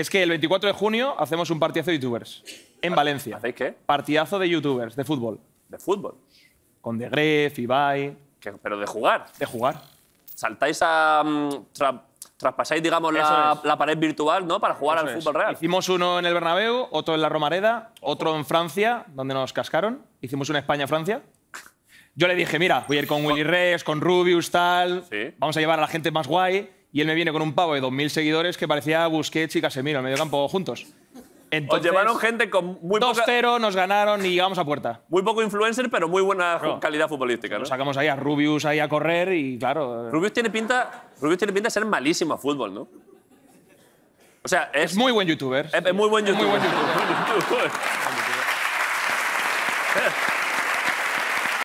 es que el 24 de junio hacemos un partidazo de youtubers en Valencia. ¿Hacéis qué? Partidazo de youtubers, de fútbol. ¿De fútbol? Con De Gref, Ibai. ¿Pero de jugar? De jugar. Saltáis a. Mm, traspasáis, digamos, la, pared virtual, ¿no? Para jugar al fútbol real. Hicimos uno en el Bernabéu, otro en la Romareda, otro en Francia, donde nos cascaron. Hicimos uno España-Francia. Yo le dije, mira, voy a ir con Willy Rex, con Rubius, tal. ¿Sí? Vamos a llevar a la gente más guay y él me viene con un pavo de 2.000 seguidores que parecía Busquets y Casemiro, al medio campo juntos. Entonces, llevaron gente con muy 2-0, nos ganaron y llegamos a puerta. Muy poco influencer, pero muy buena calidad futbolística, Nos sacamos ahí a Rubius ahí a correr y, claro... Eh. Rubius tiene pinta, Rubius tiene pinta de ser malísimo a fútbol, ¿no? O sea, es... muy buen youtuber. Es, es muy buen youtuber. Muy buen youtuber.